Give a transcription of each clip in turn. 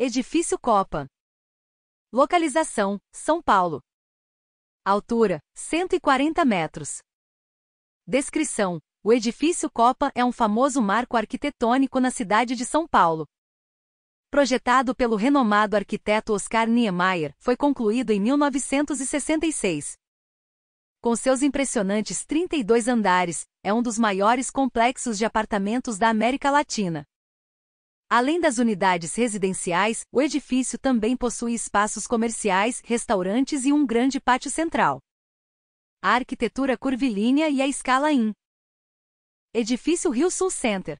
Edifício Copa. Localização: São Paulo. Altura: 140 metros. Descrição: O edifício Copa é um famoso marco arquitetônico na cidade de São Paulo. Projetado pelo renomado arquiteto Oscar Niemeyer, foi concluído em 1966. Com seus impressionantes 32 andares, é um dos maiores complexos de apartamentos da América Latina. Além das unidades residenciais, o edifício também possui espaços comerciais, restaurantes e um grande pátio central. A arquitetura curvilínea e a escala IN. Edifício Rio Sul Center.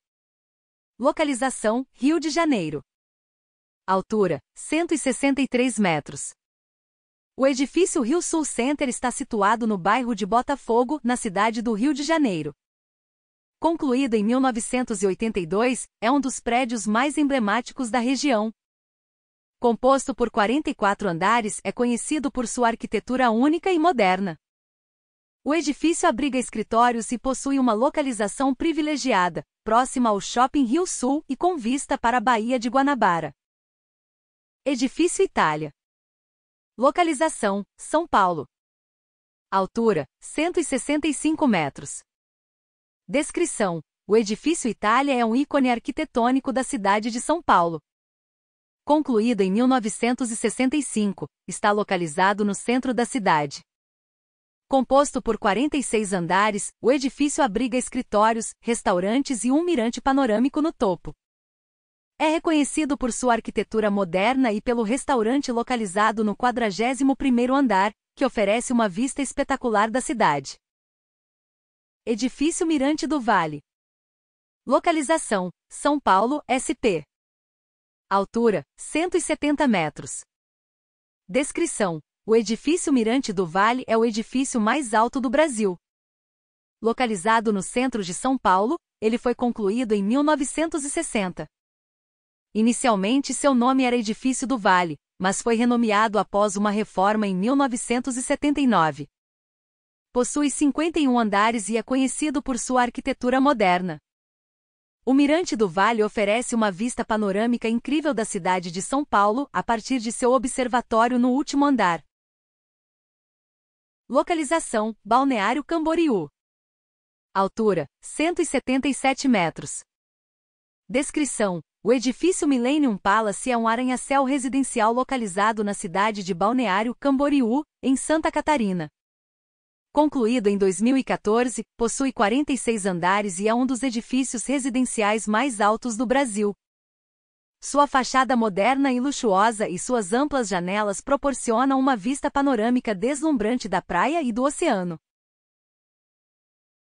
Localização: Rio de Janeiro. Altura: 163 metros. O edifício Rio Sul Center está situado no bairro de Botafogo, na cidade do Rio de Janeiro concluída em 1982, é um dos prédios mais emblemáticos da região. Composto por 44 andares, é conhecido por sua arquitetura única e moderna. O edifício abriga escritórios e possui uma localização privilegiada, próxima ao Shopping Rio Sul e com vista para a Baía de Guanabara. Edifício Itália. Localização: São Paulo. Altura: 165 metros. Descrição: O edifício Itália é um ícone arquitetônico da cidade de São Paulo. Concluído em 1965, está localizado no centro da cidade. Composto por 46 andares, o edifício abriga escritórios, restaurantes e um mirante panorâmico no topo. É reconhecido por sua arquitetura moderna e pelo restaurante localizado no 41º andar, que oferece uma vista espetacular da cidade. Edifício Mirante do Vale. Localização: São Paulo, SP. Altura: 170 metros. Descrição: O edifício Mirante do Vale é o edifício mais alto do Brasil. Localizado no centro de São Paulo, ele foi concluído em 1960. Inicialmente seu nome era Edifício do Vale, mas foi renomeado após uma reforma em 1979 possui 51 andares e é conhecido por sua arquitetura moderna. O Mirante do Vale oferece uma vista panorâmica incrível da cidade de São Paulo a partir de seu observatório no último andar. Localização: Balneário Camboriú. Altura: 177 metros. Descrição: O edifício Millennium Palace é um arranha-céu residencial localizado na cidade de Balneário Camboriú, em Santa Catarina. Concluído em 2014, possui 46 andares e é um dos edifícios residenciais mais altos do Brasil. Sua fachada moderna e luxuosa e suas amplas janelas proporcionam uma vista panorâmica deslumbrante da praia e do oceano.